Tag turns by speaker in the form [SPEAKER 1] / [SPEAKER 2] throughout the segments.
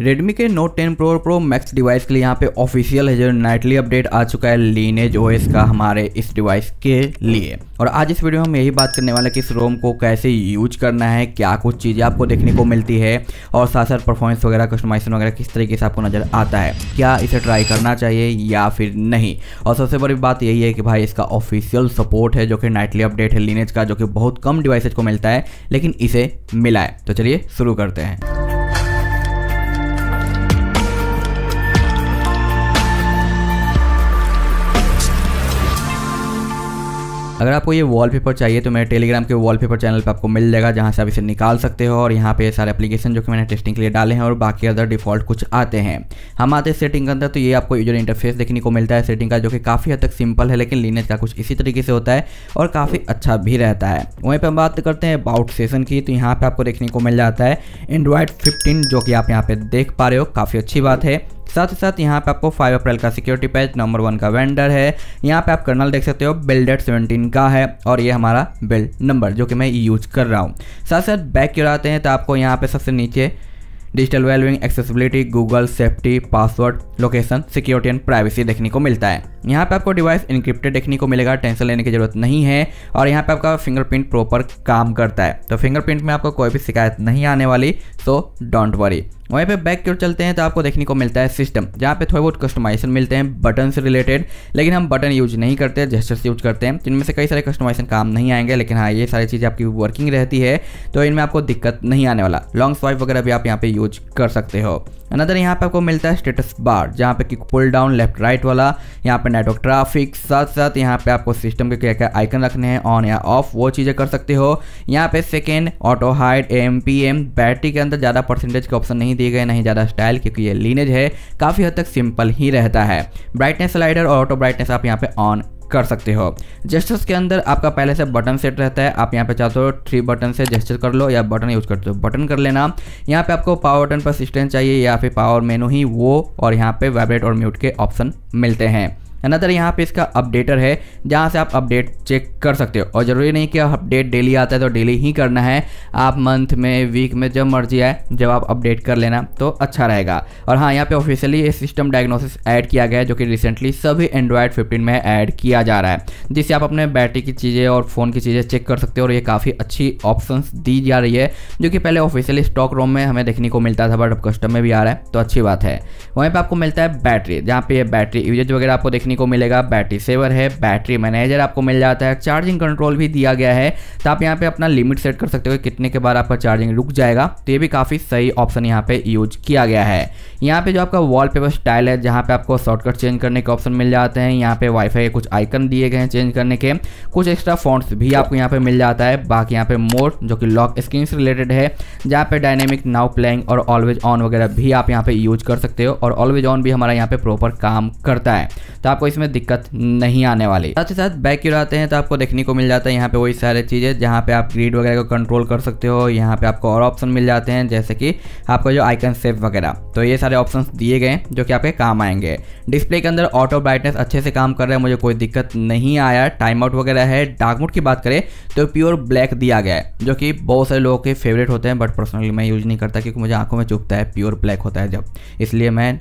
[SPEAKER 1] Redmi के note 10 pro और pro max device के लिए यहाँ पे ऑफिशियल है जो नाइटली अपडेट आ चुका है लीनेज ओएस का हमारे इस डिवाइस के लिए और आज इस वीडियो में हम यही बात करने वाले कि इस रोम को कैसे यूज करना है क्या कुछ चीज़ें आपको देखने को मिलती है और साथ साथ परफॉर्मेंस वगैरह कस्टमाइजेशन वगैरह किस तरीके से आपको नज़र आता है क्या इसे ट्राई करना चाहिए या फिर नहीं और सबसे बड़ी बात यही है कि भाई इसका ऑफिशियल सपोर्ट है जो कि नाइटली अपडेट है लीनेज का जो कि बहुत कम डिवाइसेज को मिलता है लेकिन इसे मिला है तो चलिए शुरू करते हैं अगर आपको ये वॉलपेपर चाहिए तो मेरे टेलीग्राम के वॉलपेपर चैनल पर आपको मिल जाएगा जहाँ से आप इसे निकाल सकते हो और यहाँ पे सारे एप्लीकेशन जो कि मैंने टेस्टिंग के लिए डाले हैं और बाकी अदर डिफॉल्ट कुछ आते हैं हम आते हैं सेटिंग के अंदर तो ये आपको यूजर इंटरफेस देखने को मिलता है सेटिंग का जो कि काफ़ी हद तक सिंपल है लेकिन लीनेज का कुछ इसी तरीके से होता है और काफ़ी अच्छा भी रहता है वहीं पर हम बात करते हैं अबाउट सेशन की तो यहाँ पर आपको देखने को मिल जाता है एंड्रॉयड फिफ्टीन जो कि आप यहाँ पर देख पा रहे हो काफ़ी अच्छी बात है साथ ही साथ यहाँ पे आपको 5 अप्रैल का सिक्योरिटी पैच नंबर वन का वेंडर है यहाँ पे आप कर्नल देख सकते हो बिल डेट का है और ये हमारा बिल नंबर जो कि मैं यूज कर रहा हूँ साथ साथ बैक क्यों आते हैं तो आपको यहाँ पे सबसे नीचे digital wellbeing accessibility Google safety password location security and privacy देखने को मिलता है यहाँ पे आपको डिवाइस इनक्रिप्टेड देखने को मिलेगा टेंशन लेने की ज़रूरत नहीं है और यहाँ पे आपका फिंगरप्रिंट प्रॉपर काम करता है तो फिंगरप्रिंट में आपको कोई भी शिकायत नहीं आने वाली सो डोंट वरी वहीं पे बैक की ओर चलते हैं तो आपको देखने को मिलता है सिस्टम जहाँ पे थोड़े बहुत कस्टमाइजेशन मिलते हैं बटन से रिलेटेड लेकिन हम बटन यूज नहीं करते जेस्टर्स यूज करते हैं जिनमें से कई सारे कस्टमाइजेशन काम नहीं आएंगे लेकिन हाँ ये सारी चीज़ें आपकी वर्किंग रहती है तो इनमें आपको दिक्कत नहीं आने वाला लॉन्ग स्वाइप वगैरह भी आप यहाँ पे यूज कर सकते हो अनदर यहाँ पे आपको मिलता है स्टेटस बार जहाँ पे कि पुल डाउन लेफ्ट राइट वाला यहाँ पे नेटवर्क ट्रैफिक साथ साथ यहाँ पे आपको सिस्टम के क्या क्या आइकन रखने हैं ऑन या ऑफ वो चीज़ें कर सकते हो यहाँ पे second auto hide M P M battery के अंदर ज़्यादा परसेंटेज का ऑप्शन नहीं नहीं दिए गए नहीं ज़्यादा स्टाइल क्योंकि ये लीनेज है काफ़ी हद तक सिंपल ही रहता है ब्राइटनेस स्लाइडर और ऑटो ब्राइटनेस आप यहाँ पे ऑन कर सकते हो जेस्टर्स के अंदर आपका पहले से बटन सेट रहता है आप यहाँ पे चाहते हो थ्री बटन से जेस्टर कर लो या बटन यूज करते हो बटन कर लेना यहाँ पे आपको पावर बटन पर सिस्टेंस चाहिए या फिर पावर मेनू ही वो और यहाँ पे वाइब्रेट और म्यूट के ऑप्शन मिलते हैं अनदर यहाँ पे इसका अपडेटर है जहाँ से आप अपडेट चेक कर सकते हो और ज़रूरी नहीं कि अपडेट डेली आता है तो डेली ही करना है आप मंथ में वीक में जब मर्जी आए जब आप अपडेट कर लेना तो अच्छा रहेगा और हाँ यहाँ पे ऑफिशियली ये सिस्टम डायग्नोसिस ऐड किया गया है जो कि रिसेंटली सभी एंड्रॉयड फिफ्टीन में ऐड किया जा रहा है जिससे आप अपने बैटरी की चीज़ें और फ़ोन की चीज़ें चेक कर सकते हो और ये काफ़ी अच्छी ऑप्शन दी जा रही है जो कि पहले ऑफिशियली स्टॉक रोम में हमें देखने को मिलता था बट अब कस्टम में भी आ रहा है तो अच्छी बात है वहीं पर आपको मिलता है बैटरी जहाँ पर यह बैटरी यूजेज वगैरह आपको देखने देखने को मिलेगा बैटरी सेवर है बैटरी मैनेजर आपको मिल जाता है चार्जिंग कंट्रोल भी दिया गया है तो आप यहाँ पे अपना लिमिट सेट कर सकते हो कितने के बाद आपका चार्जिंग रुक जाएगा तो ये भी काफ़ी सही ऑप्शन यहाँ पे यूज किया गया है यहाँ पे जो आपका वॉलपेपर स्टाइल है जहाँ पे आपको शॉर्टकट चेंज करने के ऑप्शन मिल जाते हैं यहाँ पे वाईफाई के कुछ आइकन दिए गए हैं चेंज करने के कुछ एक्स्ट्रा फॉन्ट्स भी आपको यहाँ पे मिल जाता है बाकी यहाँ पे मोड जो कि लॉक स्क्रीन से रिलेटेड है जहाँ पे डायनेमिक नाउ प्लेइंग और ऑलवेज ऑन वगैरह भी आप यहाँ पे यूज कर सकते हो और ऑलवेज ऑन भी हमारा यहाँ पे प्रॉपर काम करता है तो आप आपको इसमें दिक्कत नहीं आने वाली साथ ही साथ बैक क्यों आते हैं तो आपको देखने को मिल जाता है यहाँ पे वही सारी चीज़ें जहाँ पे आप ग्रीड वगैरह को कंट्रोल कर सकते हो यहाँ पे आपको और ऑप्शन मिल जाते हैं जैसे कि आपको जो आइकन सेफ वगैरह तो ये सारे ऑप्शन दिए गए जो कि आपके काम आएंगे डिस्प्ले के अंदर ऑटो ब्राइटनेस अच्छे से काम कर रहे हैं मुझे कोई दिक्कत नहीं आया टाइम आउट वगैरह है डार्क मोड की बात करें तो प्योर ब्लैक दिया गया है जो कि बहुत सारे लोगों के फेवरेट होते हैं बट पर्सनली मैं यूज़ नहीं करता क्योंकि मुझे आंखों में चुपता है प्योर ब्लैक होता है जब इसलिए मैं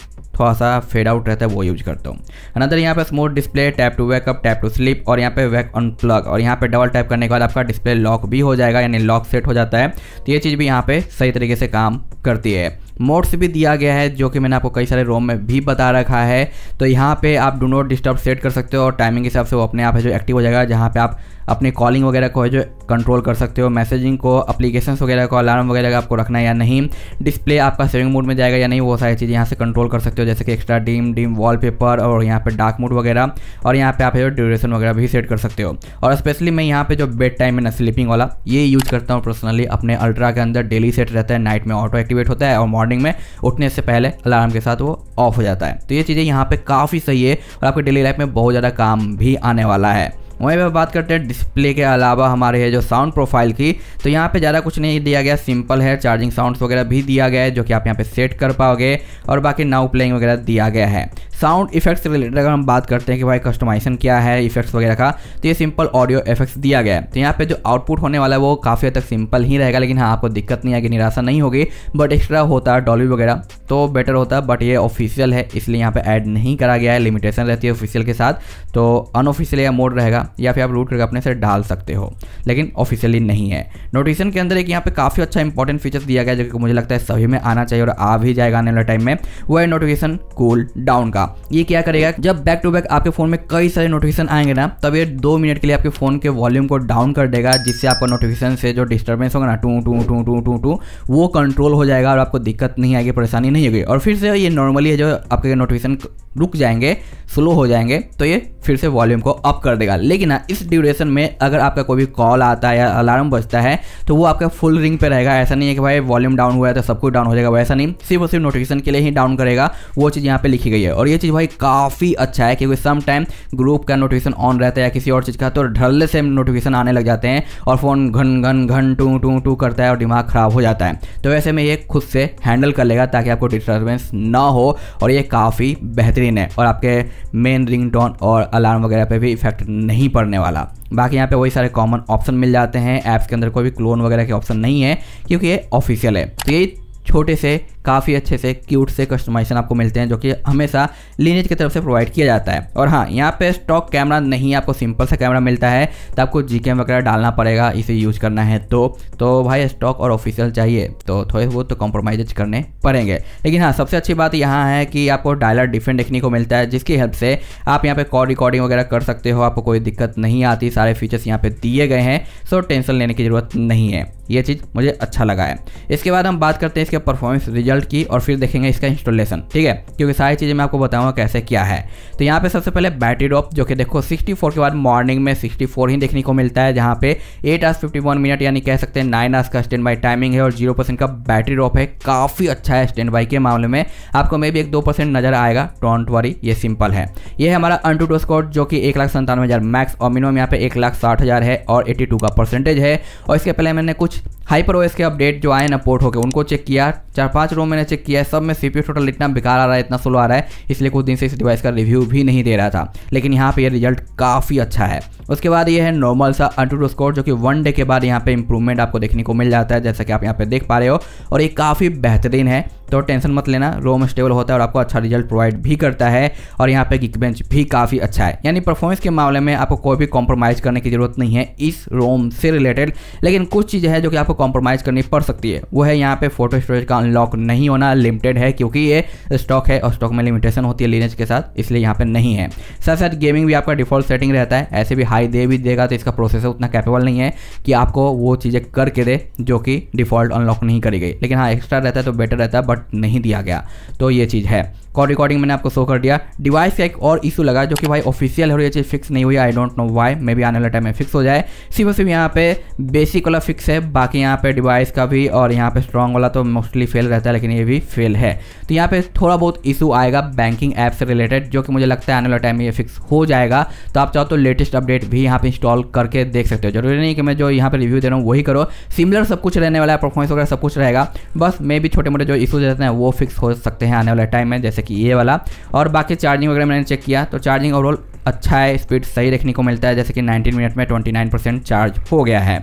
[SPEAKER 1] थोड़ा सा फेड आउट रहता है वो यूज करता हूँ अनदर यहाँ पे smooth display tap to wake up tap to sleep और यहाँ पे वैक ऑन प्लग और यहाँ पे डबल टैप करने के बाद आपका डिस्प्ले लॉक भी हो जाएगा यानी लॉक सेट हो जाता है तो ये चीज़ भी यहाँ पे सही तरीके से काम करती है मोड्स भी दिया गया है जो कि मैंने आपको कई सारे रोम में भी बता रखा है तो यहाँ पे आप डू नॉट डिस्टर्ब सेट कर सकते हो और टाइमिंग के हिसाब से वो अपने आप है जो एक्टिव हो जाएगा जहाँ पे आप अपने कॉलिंग वगैरह को जो कंट्रोल कर सकते हो मैसेजिंग को अप्लीकेशन वगैरह को अलार्म वगैरह का आपको रखना है या नहीं डिस्प्ले आपका सेविंग मोड में जाएगा या नहीं वो सारी चीज़ें यहाँ से कंट्रोल कर सकते हो जैसे कि एक्स्ट्रा डीम डीम वॉलपेपर और यहाँ पे डार्क मोड वगैरह और यहाँ पे आप जो ड्यूरेशन वगैरह भी सेट कर सकते हो और स्पेशली मैं यहाँ पे जो बेड टाइम है ना स्लीपिंग वाला ये यूज करता हूँ पर्सनली अपने अल्ट्रा के अंदर डेली सेट रहता है नाइट में ऑटो एक्टिवेट होता है और मॉर्निंग में उठने से पहले अलार्म के साथ वो ऑफ हो जाता है तो ये चीज़ें यहाँ पर काफ़ी सही है और आपके डेली लाइफ में बहुत ज़्यादा काम भी आने वाला है वहीं पर बात करते हैं डिस्प्ले के अलावा हमारे है जो साउंड प्रोफाइल की तो यहाँ पे ज़्यादा कुछ नहीं दिया गया सिंपल है चार्जिंग साउंड्स वगैरह भी दिया गया है जो कि आप यहाँ पे सेट कर पाओगे और बाकी नाउ प्लेइंग वगैरह दिया गया है साउंड इफेक्ट्स रिलेटेड अगर हम बात करते हैं कि भाई कस्टमाइजेशन क्या है इफेक्ट्स वगैरह का तो ये सिंपल ऑडियो इफेक्ट्स दिया गया है तो यहाँ पे जो आउटपुट होने वाला है वो काफ़ी हद तक सिंपल ही रहेगा लेकिन हाँ आपको दिक्कत नहीं आएगी निराशा नहीं होगी बट एक्स्ट्रा होता है डॉली वगैरह तो बेटर होता है बट ये ऑफिशियल है इसलिए यहाँ पर ऐड नहीं करा गया है लिमिटेशन रहती है ऑफिशियल के साथ तो अनऑफिशियल या मोड रहेगा या फिर आप रूट करके अपने से डाल सकते हो लेकिन ऑफिशियली नहीं है नोटिफिकेशन के अंदर एक यहाँ पे काफ़ी अच्छा इंपॉर्टेंट फीचर्स दिया गया जो कि मुझे लगता है सभी में आना चाहिए और आ भी जाएगा आने वाले टाइम में वो है नोटिफिकेशन कूल डाउन का ये क्या करेगा जब बैक टू बैक आपके फोन में कई सारे नोटिफिकेशन आएंगे ना तब ये दो मिनट के लिए आपके फोन के वॉल्यूम को डाउन कर देगा जिससे आपका नोटिफिकेशन से जो डिस्टर्बेंस होगा ना टू टू टू टू टू टू वो कंट्रोल हो जाएगा और आपको दिक्कत नहीं आएगी परेशानी नहीं होगी और फिर से ये नॉर्मली जो आपके नोटिफिकेशन रुक जाएंगे स्लो हो जाएंगे तो ये फिर से वॉल्यूम को अप कर देगा लेकिन ठीक ना इस ड्यूरेशन में अगर आपका कोई भी कॉल आता है या अलार्म बजता है तो वो आपका फुल रिंग पे रहेगा ऐसा नहीं है कि भाई वॉल्यूम डाउन हुआ है तो सब कुछ डाउन हो जाएगा वैसा नहीं सिर्फ और सिर्फ नोटिफिकेशन के लिए ही डाउन करेगा वो चीज़ यहाँ पर लिखी गई है और ये चीज़ भाई काफ़ी अच्छा है क्योंकि सम टाइम ग्रुप का नोटिफिकेशन ऑन रहता है या किसी और चीज़ का तो ढल्ले से नोटिफिकेशन आने लग जाते हैं और फ़ोन घन घन घन टू टू टू करता है और दिमाग ख़राब हो जाता है तो वैसे में ये खुद से हैंडल कर लेगा ताकि आपको डिस्टर्बेंस ना हो और ये काफ़ी बेहतरीन है और आपके मेन रिंग टोन और अलार्म वगैरह पर भी इफेक्ट नहीं पड़ने वाला बाकी यहाँ पे वही सारे कॉमन ऑप्शन मिल जाते हैं ऐप्स के अंदर कोई भी क्लोन वगैरह के ऑप्शन नहीं है क्योंकि ये ऑफिशियल है तो यही छोटे से काफ़ी अच्छे से क्यूट से कस्टमाइजेशन आपको मिलते हैं जो कि हमेशा लीनेज की तरफ से प्रोवाइड किया जाता है और हाँ यहाँ पे स्टॉक कैमरा नहीं आपको सिंपल सा कैमरा मिलता है तो आपको जी वगैरह डालना पड़ेगा इसे यूज करना है तो तो भाई स्टॉक और ऑफिशियल चाहिए तो थोड़े बहुत तो कॉम्प्रोमाइज करने पड़ेंगे लेकिन हाँ सबसे अच्छी बात यहाँ है कि आपको डायलर डिफेंट देखने को मिलता है जिसकी हेल्प से आप यहाँ पे कॉल रिकॉर्डिंग वगैरह कर सकते हो आपको कोई दिक्कत नहीं आती सारे फीचर्स यहाँ पे दिए गए हैं सो टेंशन लेने की ज़रूरत नहीं है ये चीज़ मुझे अच्छा लगा है इसके बाद हम बात करते हैं इसके परफॉर्मेंस रिजल्ट की और फिर देखेंगे इसका इंस्टॉलेशन ठीक है क्योंकि सारी चीज़ें मैं आपको बताऊंगा कैसे क्या है तो यहाँ पे सबसे पहले बैटरी ड्रॉप जो कि देखो 64 के बाद मॉर्निंग में 64 ही देखने को मिलता है जहाँ पे 8 आवर्स 51 मिनट यानी कह सकते हैं 9 आवर्स का स्टैंड बाई टाइमिंग है और 0% का बैटरी ड्रॉप है काफ़ी अच्छा है स्टैंड बाई के मामले में आपको मे भी एक दो परसेंट नजर आएगा डॉन्ट वरी ये सिंपल है ये है हमारा अन टू स्कोर जो कि एक लाख संतानवे हज़ार मैक्स और मिनिमम यहाँ पे एक लाख साठ हज़ार है और एट्टी टू का परसेंटेज है और इसके पहले मैंने कुछ हाइपर ओएस के अपडेट जो आए ना पोर्ट होकर उनको चेक किया चार पांच रोम मैंने चेक किया सब में सीपीयू टोटल इतना बेकार आ रहा है इतना स्लो आ रहा है इसलिए कुछ दिन से इस डिवाइस का रिव्यू भी नहीं दे रहा था लेकिन यहाँ पे ये रिजल्ट काफ़ी अच्छा है उसके बाद ये है नॉर्मल सा अंटूटो स्कोर जो कि वन डे के बाद यहाँ पे इंप्रूवमेंट आपको देखने को मिल जाता है जैसा कि आप यहाँ पे देख पा रहे हो और ये काफ़ी बेहतरीन है तो टेंशन मत लेना रोम स्टेबल होता है और आपको अच्छा रिजल्ट प्रोवाइड भी करता है और यहाँ पे गिक बेंच भी काफ़ी अच्छा है यानी परफॉर्मेंस के मामले में आपको कोई भी कॉम्प्रोमाइज़ करने की जरूरत नहीं है इस रोम से रिलेटेड लेकिन कुछ चीज़ें हैं जो कि आपको कॉम्प्रोमाइज़ करनी पड़ सकती है वो है यहाँ पे फोटो स्टोरेज का अनलॉक नहीं होना लिमिटेड है क्योंकि ये स्टॉक है और स्टॉक में लिमिटेशन होती है लीनेज के साथ इसलिए यहाँ पे नहीं है साथ साथ गेमिंग भी आपका डिफॉल्ट सेटिंग रहता है ऐसे भी हाई दे भी देगा तो इसका प्रोसेसर उतना कैपेबल नहीं है कि आपको वो चीज़ें करके दे जो कि डिफ़ॉल्ट अनलॉक नहीं करी गई लेकिन हाँ एक्स्ट्रा रहता है तो बेटर रहता है बट नहीं दिया गया तो ये चीज़ है कॉल रिकॉर्डिंग मैंने आपको शो कर दिया डिवाइस का एक और इशू लगा जो कि भाई ऑफिशियल हो रही ये चीज़ फिक्स नहीं हुई आई डोंट नो वाई मे भी आने वाला टाइम में फिक्स हो जाए सिर्फ सिर्फ यहाँ पे बेसिक वाला फिक्स है बाकी यहाँ पे डिवाइस का भी और यहाँ पे स्ट्रॉन्ग वाला तो मोस्टली फेल रहता है लेकिन ये भी फेल है तो यहाँ पे थोड़ा बहुत इशू आएगा बैंकिंग ऐप से रिलेटेड जो कि मुझे लगता है आने वाला टाइम में ये फिक्स हो जाएगा तो आप चाहो तो लेटेस्ट अपडेट भी यहाँ पे इंस्टॉल करके देख सकते हो जरूरी नहीं कि मैं जो यहाँ पे रिव्यू दे रहा हूँ वही करो सिमिलर सब कुछ रहने वाला है परफॉर्मेंस वगैरह सब कुछ रहेगा बस मे भी छोटे मोटे जो इशूज रहते हैं वो फिक्स हो सकते हैं आने वाले टाइम में जैसे जैसे कि ये वाला और बाकी चार्जिंग वगैरह मैंने चेक किया तो चार्जिंग ओवरऑल अच्छा है स्पीड सही देखने को मिलता है जैसे कि 19 मिनट में 29 परसेंट चार्ज हो गया है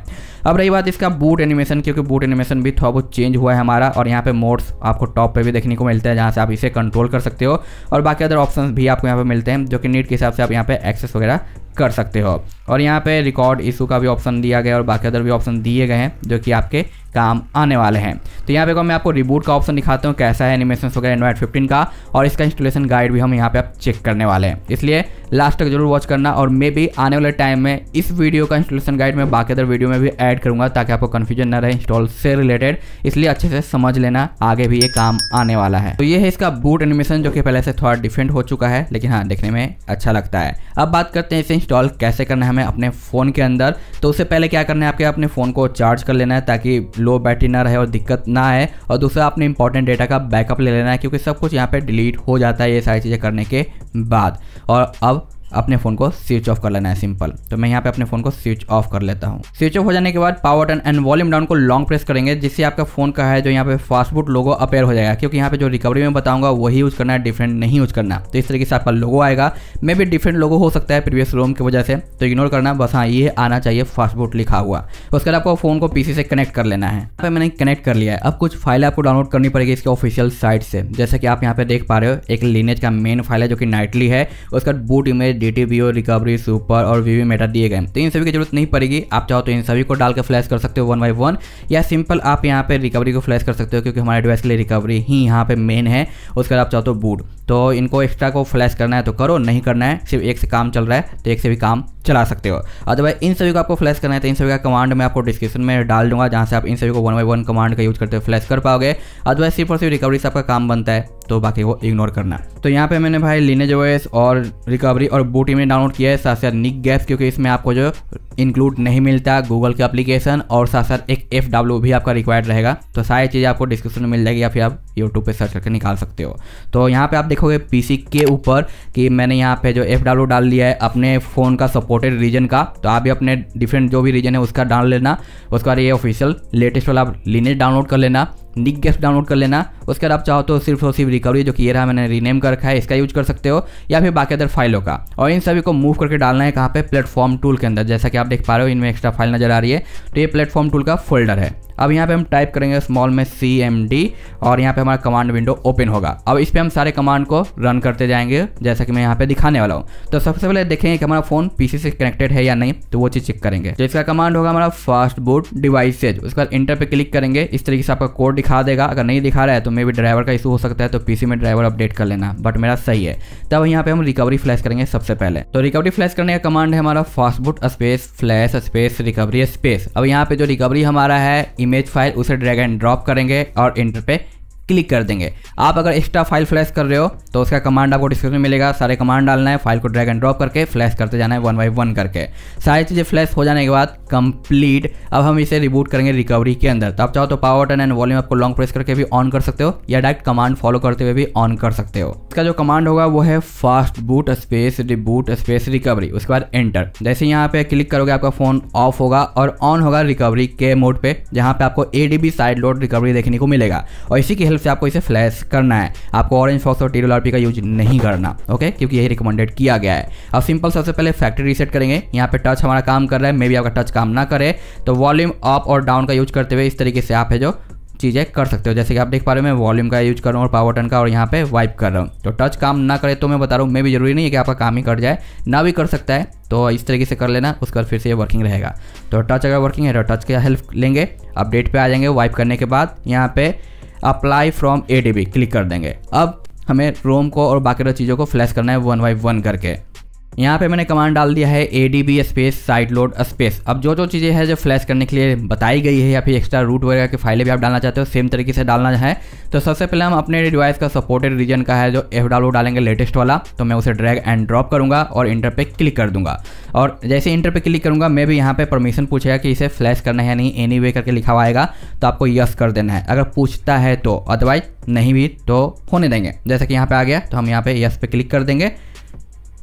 [SPEAKER 1] अब रही बात इसका बूट एनिमेशन क्योंकि बूट एनिमेशन भी थोड़ा बहुत चेंज हुआ है हमारा और यहाँ पे मोड्स आपको टॉप पे भी देखने को मिलता है जहाँ से आप इसे कंट्रोल कर सकते हो और बाकी अदर ऑप्शन भी आपको यहाँ पे मिलते हैं जो कि नीट के हिसाब से आप यहाँ पे एक्सेस वगैरह कर सकते हो और यहाँ पे रिकॉर्ड इशू का भी ऑप्शन दिया गया और बाकी अदर भी ऑप्शन दिए गए हैं जो कि आपके काम आने वाले हैं तो यहाँ पे मैं आपको रिबूट का ऑप्शन दिखाता हूँ कैसा है एनिमेशन वगैरह एंड्रॉइड फिफ्टीन का और इसका इंस्टॉलेशन गाइड भी हम यहाँ पे आप चेक करने वाले हैं इसलिए लास्ट तक जरूर वॉच करना और मे भी आने वाले टाइम में इस वीडियो का इंस्टॉलेशन गाइड में बाकी अदर वीडियो में भी एड ऐड करूंगा ताकि आपको कन्फ्यूजन ना रहे इंस्टॉल से रिलेटेड इसलिए अच्छे से समझ लेना आगे भी ये काम आने वाला है तो ये है इसका बूट एनिमेशन जो कि पहले से थोड़ा डिफरेंट हो चुका है लेकिन हाँ देखने में अच्छा लगता है अब बात करते हैं इसे इंस्टॉल कैसे करना है हमें अपने फ़ोन के अंदर तो उससे पहले क्या करना है आपके अपने फ़ोन को चार्ज कर लेना है ताकि लो बैटरी ना रहे और दिक्कत ना आए और दूसरा आपने इंपॉर्टेंट डेटा का बैकअप ले लेना है क्योंकि सब कुछ यहाँ पर डिलीट हो जाता है ये सारी चीज़ें करने के बाद और अब अपने फ़ोन को स्विच ऑफ कर लेना है सिंपल तो मैं यहाँ पे अपने फ़ोन को स्विच ऑफ कर लेता हूँ स्विच ऑफ हो जाने के बाद power button and volume down को लॉन्ग प्रेस करेंगे जिससे आपका फ़ोन का है जो यहाँ पे फास्टबुट लोगो अपेयर हो जाएगा क्योंकि यहाँ पे जो रिकवरी में बताऊंगा वही यूज़ करना है डिफरेंट नहीं यूज़ करना तो इस तरीके से आपका लोगो आएगा मे भी डिफरेंट लोगो हो सकता है प्रीवियस रोम की वजह से तो इग्नोर करना बस हाँ ये आना चाहिए फास्टबुट लिखा हुआ तो उसके बाद आपको फ़ोन को पीसी से कनेक्ट कर लेना है यहाँ पे मैंने कनेक्ट कर लिया है अब कुछ फाइल आपको डाउनलोड करनी पड़ेगी इसके ऑफिशियल साइट से जैसे कि आप यहाँ पे देख पा रहे हो एक लीनेज का मेन फाइल है जो कि नाइटली है उसका boot image D T V O recovery super और वीवी मेटा दिए गए तो इन सभी की जरूरत नहीं पड़ेगी आप चाहो तो इन सभी को डाल के फ्लैश कर सकते हो वन बाई वन या सिंपल आप यहाँ पे रिकवरी को फ्लैश कर सकते हो क्योंकि हमारे डिवाइस के लिए रिकवरी ही यहाँ पे मेन है उसके बाद आप चाहो तो बूट तो इनको एक्स्ट्रा को फ्लैश करना है तो करो नहीं करना है सिर्फ एक से काम चल रहा है तो एक से भी काम चला सकते हो अदरवाइज इन सभी को आपको फ्लैश करना है तो इन सभी का कमांड मैं आपको डिस्क्रिप्शन में डाल दूंगा जहाँ से आप इन सभी को वन बाई वन कमांड का यूज करते हुए फ्लैश कर पाओगे अदरवाइज सिर्फ और सिर्फ रिकवरी से आपका काम बनता है तो बाकी वो इग्नोर करना तो यहाँ पे मैंने भाई लिनेज है और रिकवरी और बूटी में डाउनलोड किया है साथ साथ निक गैस क्योंकि इसमें आपको जो इंक्लूड नहीं मिलता गूगल के एप्लीकेशन और साथ साथ एक एफ डब्ल्यू भी आपका रिक्वायर्ड रहेगा तो सारी चीज़ें आपको डिस्क्रिप्शन में मिल जाएगी या फिर आप यूट्यूब पर सर्च करके निकाल सकते हो तो यहाँ पर आप देखोगे पी के ऊपर कि मैंने यहाँ पे जो एफ डब्ल्यू डाल लिया है अपने फ़ोन का सपोर्टेड रीजन का तो आप भी अपने डिफरेंट जो भी रीजन है उसका डाल लेना उसके बाद ये ऑफिशियल लेटेस्ट वाला आप लिनेज डाउनलोड कर लेना निक गेस्ट डाउनलोड कर लेना उसके बाद आप चाहो तो सिर्फ और सिर्फ रिकवरी जो कि ये रहा मैंने रीनेम कर रखा है इसका यूज कर सकते हो या फिर बाकी अदर फाइलों का और इन सभी को मूव करके डालना है कहाँ पे प्लेटफॉर्म टूल के अंदर जैसा कि आप देख पा रहे हो इनमें एक्स्ट्रा फाइल नजर आ रही है तो ये प्लेटफॉर्म टूल का फोल्डर है अब यहाँ पे हम टाइप करेंगे स्मॉल में सी एम डी और यहाँ पे हमारा कमांड विंडो ओपन होगा अब इस पर हम सारे कमांड को रन करते जाएंगे जैसा कि मैं यहाँ पे दिखाने वाला हूँ तो सबसे पहले देखेंगे कि हमारा फोन पीसी से कनेक्टेड है या नहीं तो वो चीज़ चेक करेंगे तो इसका कमांड होगा हमारा फास्ट बूट डिवाइसेज उसके बाद इंटर पे क्लिक करेंगे इस तरीके से आपका कोड दिखा देगा अगर नहीं दिखा रहा है तो मे भी ड्राइवर का इशू हो सकता है तो पीसी में ड्राइवर अपडेट कर लेना बट मेरा सही है तब यहाँ पे हम रिकवरी फ्लैश करेंगे सबसे पहले तो रिकवरी फ्लैश करने का कमांड है हमारा fastboot space flash space recovery space अब यहाँ पे जो रिकवरी हमारा है इमेज फाइल उसे ड्रैग एंड ड्रॉप करेंगे और इंटर पे क्लिक कर देंगे आप अगर एक्स्ट्रा फाइल फ्लैश कर रहे हो तो उसका कमांड आपको डिस्क्रिप्शन में मिलेगा सारे कमांड डालना है फाइल को ड्रैग एंड ड्रॉप करके फ्लैश करते जाना है वन बाई वन करके सारी चीज़ें फ्लैश हो जाने के बाद कंप्लीट अब हम इसे रिबूट करेंगे रिकवरी के अंदर तो आप चाहो तो पावर टन एंड वॉल्यूम आपको लॉन्ग प्रेस करके भी ऑन कर सकते हो या डायरेक्ट कमांड फॉलो करते हुए भी ऑन कर सकते हो इसका जो कमांड होगा वो है fastboot space reboot space recovery उसके बाद एंटर जैसे यहाँ पे क्लिक करोगे आपका फोन ऑफ होगा और ऑन होगा रिकवरी के मोड पे जहाँ पे आपको ए साइड लोड रिकवरी देखने को मिलेगा और इसी की हेल्प से आपको इसे फ्लैश करना है आपको ऑरेंज फॉक्स और टी डब्ल्यू का यूज नहीं करना ओके क्योंकि यही रिकमेंडेड किया गया है अब सिंपल सबसे पहले फैक्ट्री रीसेट करेंगे यहाँ पे टच हमारा काम कर रहा है मे भी आपका टच काम ना करे तो वॉल्यूम अप और डाउन का यूज करते हुए इस तरीके से आप है जो चीज़ें कर सकते हो जैसे कि आप देख पा रहे हो मैं वॉल्यूम का यूज कर रहा हूँ और पावर बटन का और यहाँ पे वाइप कर रहा हूँ तो टच काम ना करे तो मैं बता रहा हूँ मैं भी जरूरी नहीं है कि आपका काम ही कर जाए ना भी कर सकता है तो इस तरीके से कर लेना उसके बाद फिर से ये वर्किंग रहेगा तो टच अगर वर्किंग है तो टच का हेल्प लेंगे अपडेट पर आ जाएंगे वाइप करने के बाद यहाँ पर अप्लाई फ्रॉम ए क्लिक कर देंगे अब हमें रोम को और बाकी चीज़ों को फ्लैश करना है वन बाई वन करके यहाँ पे मैंने कमांड डाल दिया है A D B space sideload space अब जो जो चीज़ें हैं जो फ्लैश करने के लिए बताई गई है या फिर एक्स्ट्रा रूट वगैरह की फाइलें भी आप डालना चाहते हो सेम तरीके से डालना है तो सबसे पहले हम अपने डिवाइस का सपोर्टेड रीजन का है जो एफ डब्ल्यू डालेंगे लेटेस्ट वाला तो मैं उसे ड्रैग एंड ड्रॉप करूँगा और इंटर पर क्लिक कर दूँगा और जैसे इंटर पर क्लिक करूँगा मैं भी यहाँ पर परमिशन पूछेगा कि इसे फ्लैश करना है या नहीं एनी वे करके लिखा हुआ आएगा तो आपको यस कर देना है अगर पूछता है तो अदरवाइज नहीं भी तो होने देंगे जैसे कि यहाँ पर आ गया तो हम यहाँ पर यस पे क्लिक कर देंगे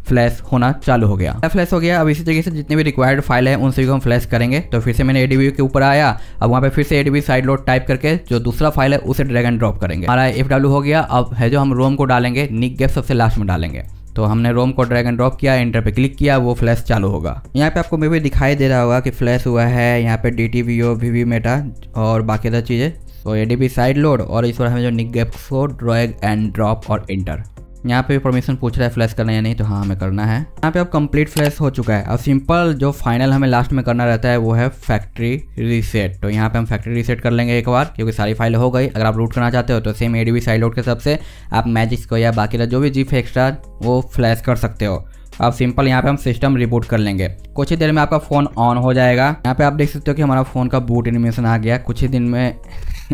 [SPEAKER 1] फ्लैश होना चालू हो गया फ्लैश हो गया अब इसी तरीके से जितने भी रिक्वायर्ड फाइल है उन सभी को हम फ्लैश करेंगे तो फिर से मैंने एडीबी के ऊपर आया अब वहाँ पे फिर से एडीबी साइड लोड टाइप करके जो दूसरा फाइल है उसे ड्रैग एंड ड्रॉप करेंगे हमारा एफ डब्ल्यू हो गया अब है जो हम रोम को डालेंगे निक गैप सबसे लास्ट में डालेंगे तो हमने रोम को ड्रैग एंड ड्रॉप किया एंटर पे क्लिक किया वो फ्लैश चालू होगा यहाँ पे आपको मे भी दिखाई दे रहा होगा कि फ्लैश हुआ है यहाँ पे D T V O vbmeta और बाकी सारी चीज़ें तो A D B sideload और इस बार हमें जो निक गैप्स को ड्रैग एंड ड्रॉप और इंटर यहाँ पे परमिशन पूछ रहा है फ्लैश करना या नहीं तो हाँ हमें करना है यहाँ पे अब कंप्लीट फ्लैश हो चुका है अब सिंपल जो फाइनल हमें लास्ट में करना रहता है वो है फैक्ट्री रीसेट तो यहाँ पे हम फैक्ट्री रीसेट कर लेंगे एक बार क्योंकि सारी फाइल हो गई अगर आप रूट करना चाहते हो तो सेम एडीबी साइड लोड के सबसे आप मैजिक्स को या बाकी का जो भी जीप एक्स्ट्रा वो फ्लैश कर सकते हो अब सिंपल यहाँ पे हम सिस्टम रिबूट कर लेंगे कुछ ही देर में आपका फ़ोन ऑन हो जाएगा यहाँ पे आप देख सकते हो कि हमारा फ़ोन का बूट एनिमेशन आ गया कुछ ही दिन में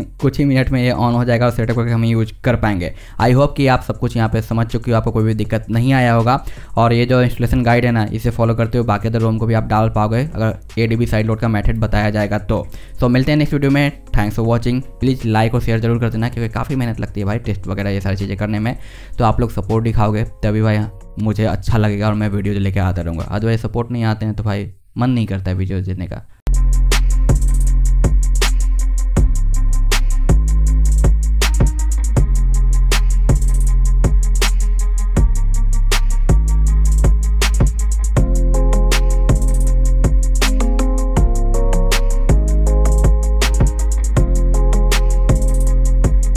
[SPEAKER 1] कुछ ही मिनट में ये ऑन हो जाएगा और सेटअप करके हम यूज कर पाएंगे आई होप कि आप सब कुछ यहाँ पे समझ चुके हो आपको कोई भी दिक्कत नहीं आया होगा और ये जो इंस्टॉलेशन गाइड है ना इसे फॉलो करते हुए बाकी अदर रोम को भी आप डाल पाओगे अगर ए डी साइड लोड का मैथड बताया जाएगा तो सो मिलते हैं नेक्स्ट वीडियो में thanks for watching please like और शेयर जरूर कर देना क्योंकि काफ़ी मेहनत लगती है भाई टेस्ट वगैरह ये सारी चीज़ें करने में तो आप लोग सपोर्ट दिखाओगे तभी भाई मुझे अच्छा लगेगा और मैं वीडियो लेके आता रहूँगा अदरवाइज सपोर्ट नहीं आते हैं तो भाई मन नहीं करता है वीडियो देने का